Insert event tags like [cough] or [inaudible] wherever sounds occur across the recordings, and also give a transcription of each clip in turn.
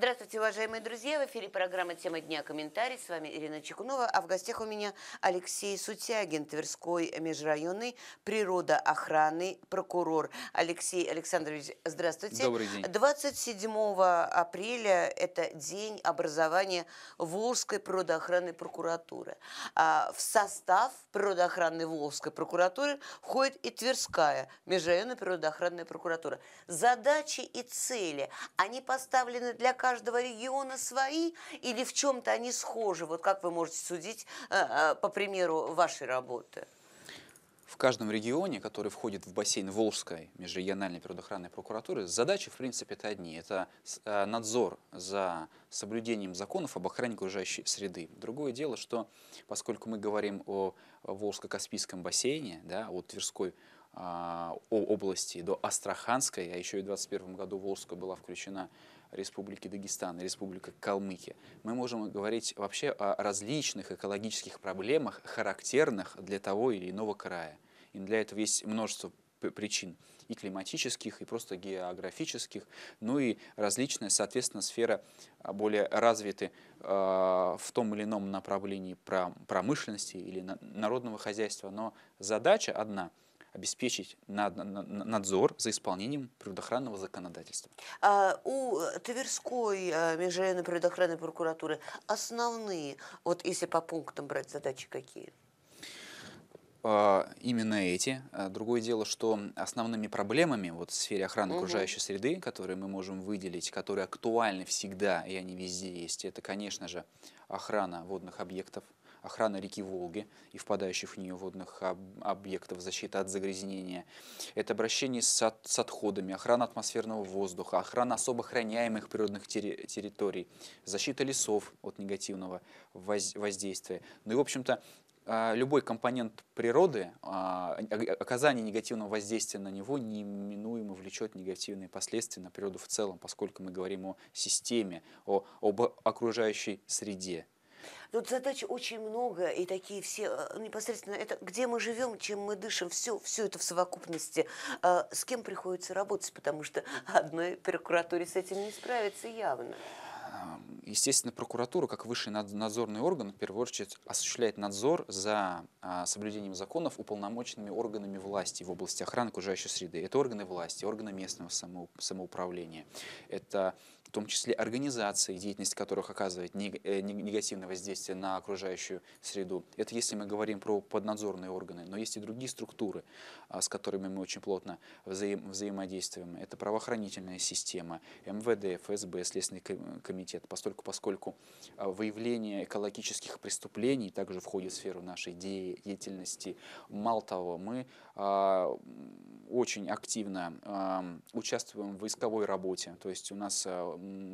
Здравствуйте, уважаемые друзья! В эфире программа «Тема дня. Комментарий». С вами Ирина Чекунова. А в гостях у меня Алексей Сутягин, Тверской межрайонный природоохранный прокурор. Алексей Александрович, здравствуйте. Добрый день. 27 апреля – это день образования Волжской природоохранной прокуратуры. А в состав природоохранной Волжской прокуратуры входит и Тверская межрайонная природоохранная прокуратура. Задачи и цели, они поставлены для каждого каждого региона свои или в чем-то они схожи? Вот как вы можете судить э, э, по примеру вашей работы? В каждом регионе, который входит в бассейн Волжской межрегиональной природоохранной прокуратуры, задачи, в принципе-то одни. Это э, надзор за соблюдением законов об охране окружающей среды. Другое дело, что поскольку мы говорим о Волжско-Каспийском бассейне, да, о Тверской а, области до Астраханской, а еще и в 2021 году Волжская была включена Республики Дагестан и Республика Калмыкия. Мы можем говорить вообще о различных экологических проблемах, характерных для того или иного края. И для этого есть множество причин и климатических, и просто географических, ну и различная, соответственно, сфера а, более развиты э, в том или ином направлении промышленности или на, народного хозяйства. Но задача одна — обеспечить надзор за исполнением природоохранного законодательства. А у э, Тверской э, межрайонной природоохранной прокуратуры основные, вот если по пунктам брать задачи какие? А, именно эти. А, другое дело, что основными проблемами вот, в сфере охраны угу. окружающей среды, которые мы можем выделить, которые актуальны всегда, и они везде есть, это, конечно же, охрана водных объектов, охрана реки Волги и впадающих в нее водных об объектов, защита от загрязнения, это обращение с, от, с отходами, охрана атмосферного воздуха, охрана особо охраняемых природных территорий, защита лесов от негативного воздействия. Ну и, в общем-то, а, любой компонент природы, а, а, оказание негативного воздействия на него неминуемо влечет негативные последствия на природу в целом, поскольку мы говорим о системе, о, об окружающей среде. Тут ну, задач очень много, и такие все, э, непосредственно это, где мы живем, чем мы дышим, все, все это в совокупности. А с кем приходится работать, потому что [laughs] одной прокуратуре с этим не справится явно. Естественно, прокуратура, как высший надзорный орган, в первую очередь осуществляет надзор за а, соблюдением законов уполномоченными органами власти в области охраны окружающей среды. Это органы власти, органы местного самоуправления. Это в том числе организации, деятельность которых оказывает э, негативное воздействие на окружающую среду. Это если мы говорим про поднадзорные органы, но есть и другие структуры, а, с которыми мы очень плотно взаим взаимодействуем. Это правоохранительная система, МВД, ФСБ, Следственный комитет, поскольку поскольку, поскольку а, выявление экологических преступлений также входит в сферу нашей деятельности. Мало того, мы а, очень активно а, участвуем в исковой работе, то есть у нас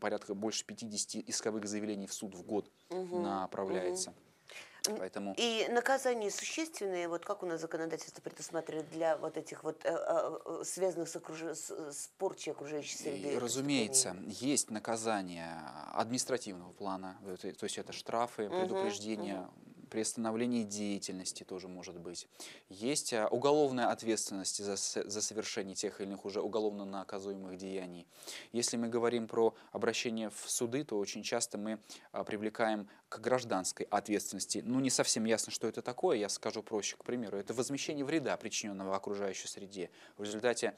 порядка больше 50 исковых заявлений в суд в год угу, направляется. Угу. Поэтому... И наказание существенное, вот как у нас законодательство предусматривает для вот этих вот э, э, э, связанных с, окруж... с порчей окружающей среды? И, разумеется, есть наказание административного плана, то есть это штрафы, предупреждения, угу приостановление деятельности тоже может быть. Есть а, уголовная ответственность за, за совершение тех или иных уже уголовно наказуемых деяний. Если мы говорим про обращение в суды, то очень часто мы а, привлекаем к гражданской ответственности. Ну, не совсем ясно, что это такое, я скажу проще, к примеру. Это возмещение вреда, причиненного окружающей среде в результате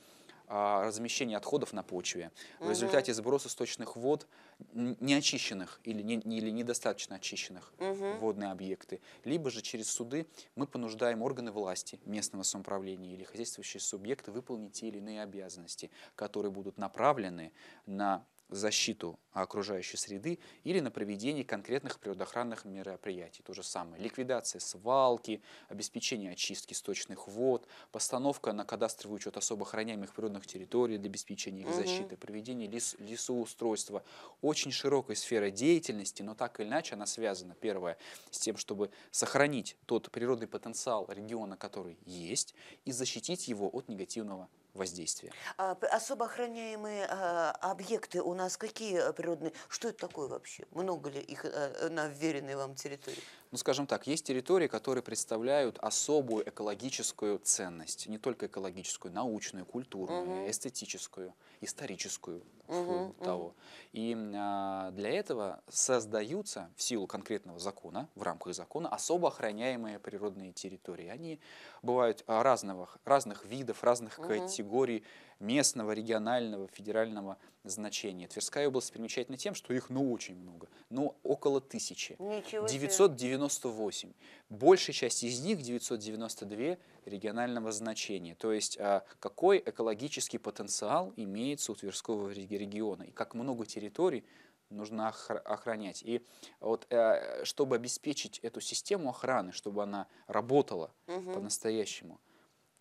а, размещения отходов на почве. В результате сброса сточных вод неочищенных или, не, или недостаточно очищенных угу. водные объекты, либо же через суды мы понуждаем органы власти местного самоуправления или хозяйствующие субъекты выполнить те или иные обязанности, которые будут направлены на защиту окружающей среды или на проведение конкретных природоохранных мероприятий. То же самое. Ликвидация свалки, обеспечение очистки сточных вод, постановка на кадастровый учет особо охраняемых природных территорий для обеспечения их угу. защиты, проведение лес, лесоустройства. Очень широкая сфера деятельности, но так или иначе она связана, первое, с тем, чтобы сохранить тот природный потенциал региона, который есть, и защитить его от негативного воздействия. А особо охраняемые а, объекты у нас какие э, природные? Что это такое вообще? Много ли их э, э, на вверенной вам территории? ну скажем так, есть территории, которые представляют особую экологическую ценность, не только экологическую, научную, культурную, угу. эстетическую, историческую угу, того. Угу. И а, для этого создаются в силу конкретного закона, в рамках закона, особо охраняемые природные территории. Они бывают разных разных видов, разных угу. категорий местного, регионального, федерального значения. Тверская область примечательна тем, что их ну очень много, ну около тысячи. Ничего 990 98. Большая часть из них, 992, регионального значения. То есть а, какой экологический потенциал имеется у Тверского региона и как много территорий нужно охранять. И вот э, чтобы обеспечить эту систему охраны, чтобы она работала угу. по-настоящему,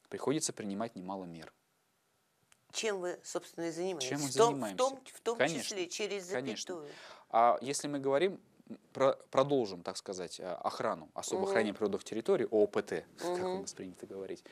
приходится принимать немало мер чем вы, собственно, и занимаетесь. Чем мы в том, занимаемся. В том, в том Конечно. числе через запятую. Конечно. А если мы говорим продолжим, так сказать, э, охрану, особо угу. хранение природных территорий, ООПТ, угу. как у нас принято говорить.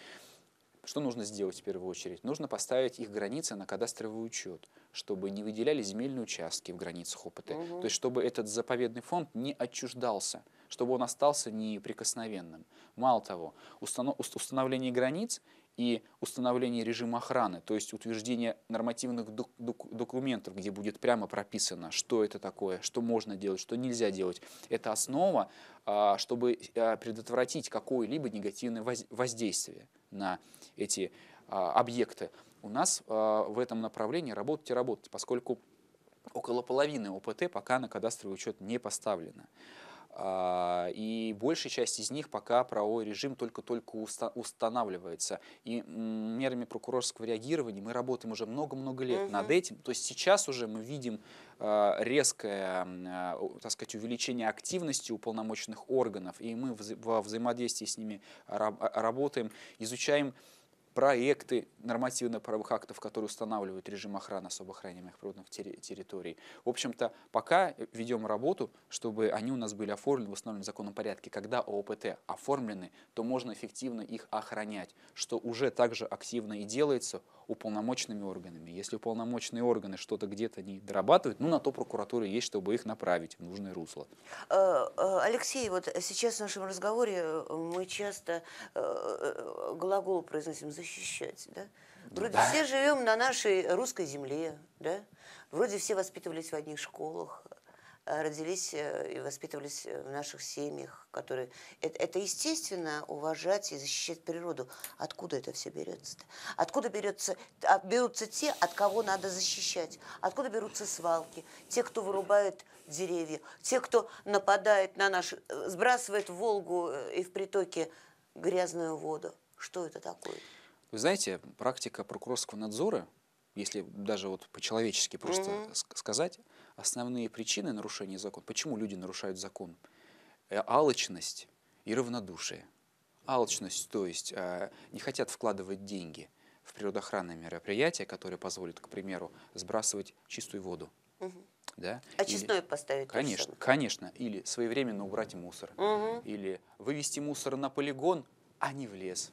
Что нужно сделать в первую очередь? Нужно поставить их границы на кадастровый учет, чтобы не выделяли земельные участки в границах ОПТ. Угу. То есть, чтобы этот заповедный фонд не отчуждался, чтобы он остался неприкосновенным. Мало того, установ установление границ и установление режима охраны, то есть утверждение нормативных док док документов, где будет прямо прописано, что это такое, что можно делать, что нельзя делать. Это основа, а, чтобы а, предотвратить какое-либо негативное воздействие на эти а, объекты. У нас в этом направлении работать и работать, поскольку около половины ОПТ пока на кадастровый учет не поставлено. А, и большая часть из них пока правовой режим только-только устанавливается. И мерами прокурорского реагирования мы работаем уже много-много лет угу. над этим. То есть сейчас уже мы видим а, резкое, а, так сказать, увеличение активности уполномоченных органов, и мы во взаимодействии с ними работаем, изучаем проекты нормативно-правовых актов, которые устанавливают режим охраны особо охраняемых природных территорий. В общем-то, пока э, ведем работу, чтобы они у нас были оформлены в установленном законном порядке. Когда ООПТ оформлены, то можно эффективно их охранять, что уже также активно и делается уполномоченными органами. Если уполномоченные органы что-то где-то не дорабатывают, ну на то прокуратура есть, чтобы их направить в нужное русло. Э, э, Алексей, вот сейчас в нашем разговоре мы часто глагол произносим «защищать» защищать, да? Ну Вроде да. все живем на нашей русской земле, да? Вроде все воспитывались в одних школах, а родились э, и воспитывались э, в наших семьях, которые... Это, это естественно, уважать и защищать природу. Откуда это все берется-то? Откуда берется, а, берутся те, от кого надо защищать? Откуда берутся свалки? Те, кто вырубает деревья, те, кто нападает на наши, э, сбрасывает в Волгу и в притоке грязную воду. Что это такое? Вы знаете, практика прокурорского надзора, если даже вот по-человечески просто угу. сказать, основные причины нарушения закона, почему люди нарушают закон, э, алчность и равнодушие. Алчность, то есть а, не хотят вкладывать деньги в природоохранные мероприятия, которые позволят, к примеру, сбрасывать чистую воду. Угу. Да? А или, чистое поставить? Конечно, конечно. Или своевременно убрать мусор. Угу. Или вывести мусор на полигон, а не в лес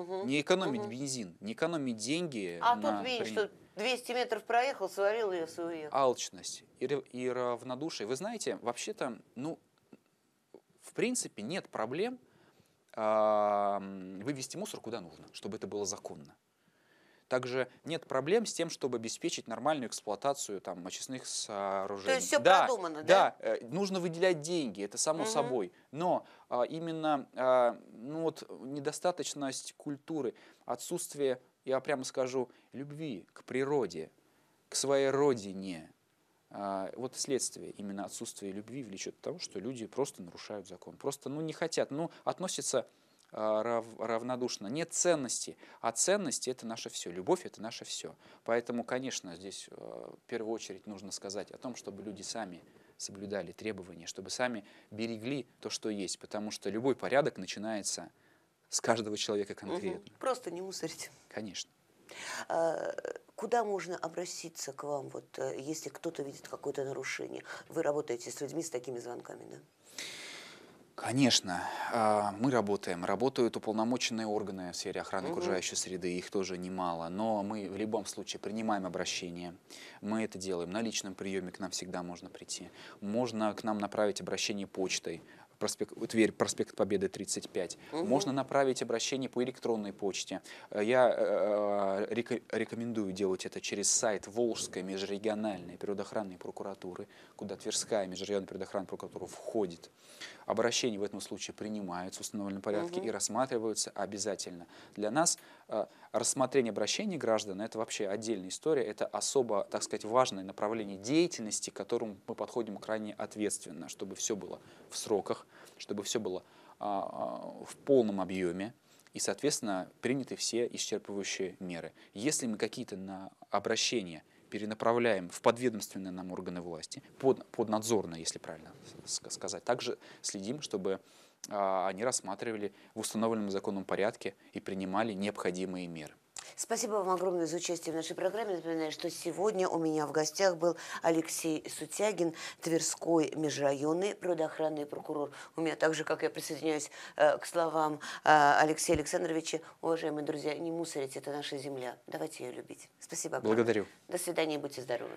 угу, не экономить угу. бензин, не экономить деньги. А на тут видишь, при... что 200 метров проехал, сварил лес и уехал. Алчность и, и равнодушие. Вы знаете, вообще-то, ну, в принципе, нет проблем э, вывести мусор куда нужно, чтобы это было законно. Также нет проблем с тем, чтобы обеспечить нормальную эксплуатацию там, очистных сооружений. То есть все да, продумано, да? Да, э, нужно выделять деньги, это само угу. собой. Но а, именно а, ну вот, недостаточность культуры, отсутствие, я прямо скажу, любви к природе, к своей родине, а, вот следствие именно отсутствие любви влечет к тому, что люди просто нарушают закон, просто ну, не хотят, ну, относятся а, рав, равнодушно. Нет ценности, а ценности – это наше все, любовь – это наше все. Поэтому, конечно, здесь а, в первую очередь нужно сказать о том, чтобы люди сами соблюдали требования, чтобы сами берегли то, что есть, потому что любой порядок начинается с каждого человека конкретно. Угу. Просто не мусорить. Конечно. А, куда можно обратиться к вам, вот, э, если кто-то видит какое-то нарушение? Вы работаете с людьми с такими звонками, да? Конечно, а, мы работаем. Работают уполномоченные органы в сфере охраны угу. окружающей среды, их тоже немало. Но мы в любом случае принимаем обращение. Мы это делаем на личном приеме, к нам всегда можно прийти. Можно к нам направить обращение почтой проспект, Тверь, проспект Победы 35. Угу. Можно направить обращение по электронной почте. Э, я э, э рекомендую делать это через сайт Волжской межрегиональной природоохранной прокуратуры, куда Тверская межрегиональная природоохранная прокуратура входит. Обращения в этом случае принимаются в установленном порядке угу. и рассматриваются обязательно. Для нас э, рассмотрение обращений граждан – это вообще отдельная история, это особо, так сказать, важное направление деятельности, к которому мы подходим крайне ответственно, чтобы все было в сроках, чтобы все было а, а, в полном объеме, и, соответственно, приняты все исчерпывающие меры. Если мы какие-то на обращения перенаправляем в подведомственные нам органы власти, под, поднадзорно, если правильно сказать, также следим, чтобы а, они рассматривали в установленном законном порядке и принимали необходимые меры. Спасибо вам огромное за участие в нашей программе. Напоминаю, что сегодня у меня в гостях был Алексей Сутягин, Тверской межрайонный природоохранный прокурор. У меня также, как я присоединяюсь э, к словам э, Алексея Александровича, уважаемые друзья, не мусорить, это наша земля. Давайте ее любить. Спасибо огромное. Благодарю. До свидания, будьте здоровы.